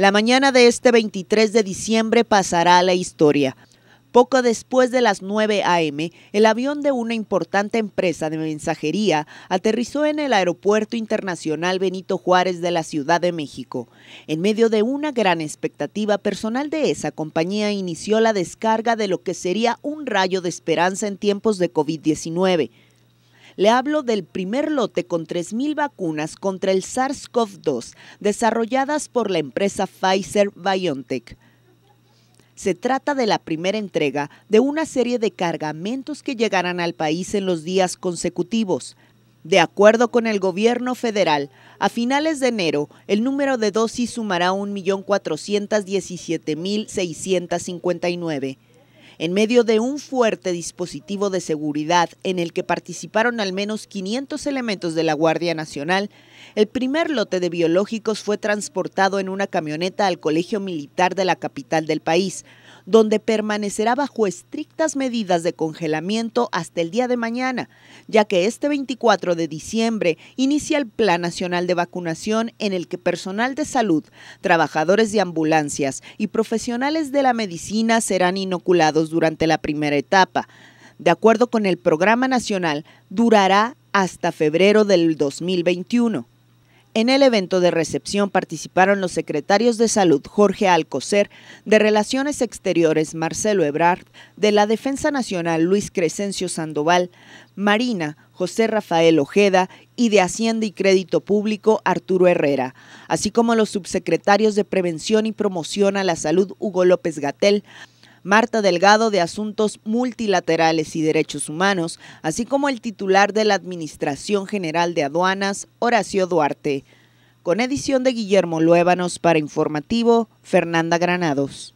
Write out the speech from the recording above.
La mañana de este 23 de diciembre pasará a la historia. Poco después de las 9 a.m., el avión de una importante empresa de mensajería aterrizó en el Aeropuerto Internacional Benito Juárez de la Ciudad de México. En medio de una gran expectativa, personal de esa compañía inició la descarga de lo que sería un rayo de esperanza en tiempos de COVID-19. Le hablo del primer lote con 3.000 vacunas contra el SARS-CoV-2 desarrolladas por la empresa Pfizer BioNTech. Se trata de la primera entrega de una serie de cargamentos que llegarán al país en los días consecutivos. De acuerdo con el gobierno federal, a finales de enero, el número de dosis sumará 1.417.659 en medio de un fuerte dispositivo de seguridad en el que participaron al menos 500 elementos de la Guardia Nacional, el primer lote de biológicos fue transportado en una camioneta al Colegio Militar de la capital del país, donde permanecerá bajo estrictas medidas de congelamiento hasta el día de mañana, ya que este 24 de diciembre inicia el Plan Nacional de Vacunación en el que personal de salud, trabajadores de ambulancias y profesionales de la medicina serán inoculados durante la primera etapa. De acuerdo con el Programa Nacional, durará hasta febrero del 2021. En el evento de recepción participaron los secretarios de Salud Jorge Alcocer, de Relaciones Exteriores Marcelo Ebrard, de la Defensa Nacional Luis Crescencio Sandoval, Marina José Rafael Ojeda y de Hacienda y Crédito Público Arturo Herrera, así como los subsecretarios de Prevención y Promoción a la Salud Hugo López Gatel, Marta Delgado de Asuntos Multilaterales y Derechos Humanos, así como el titular de la Administración General de Aduanas, Horacio Duarte. Con edición de Guillermo Luévanos, para Informativo, Fernanda Granados.